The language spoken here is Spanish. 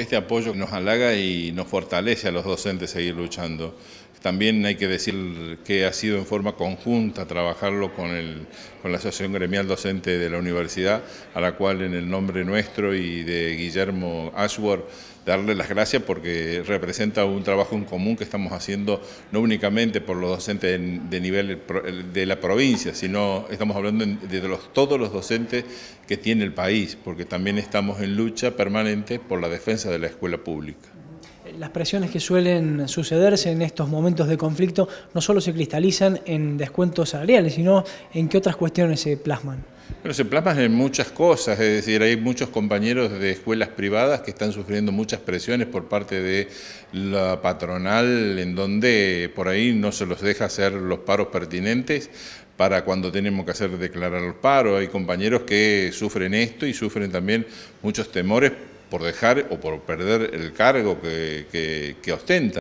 Este apoyo nos halaga y nos fortalece a los docentes seguir luchando. También hay que decir que ha sido en forma conjunta trabajarlo con, con la Asociación Gremial Docente de la Universidad, a la cual en el nombre nuestro y de Guillermo Ashworth darle las gracias porque representa un trabajo en común que estamos haciendo no únicamente por los docentes de nivel de la provincia, sino estamos hablando de todos los docentes que tiene el país, porque también estamos en lucha permanente por la defensa de la escuela pública. Las presiones que suelen sucederse en estos momentos de conflicto no solo se cristalizan en descuentos salariales, sino en qué otras cuestiones se plasman. Bueno, se plasman en muchas cosas, es decir, hay muchos compañeros de escuelas privadas que están sufriendo muchas presiones por parte de la patronal, en donde por ahí no se los deja hacer los paros pertinentes para cuando tenemos que hacer declarar los paros. Hay compañeros que sufren esto y sufren también muchos temores por dejar o por perder el cargo que, que, que ostenta.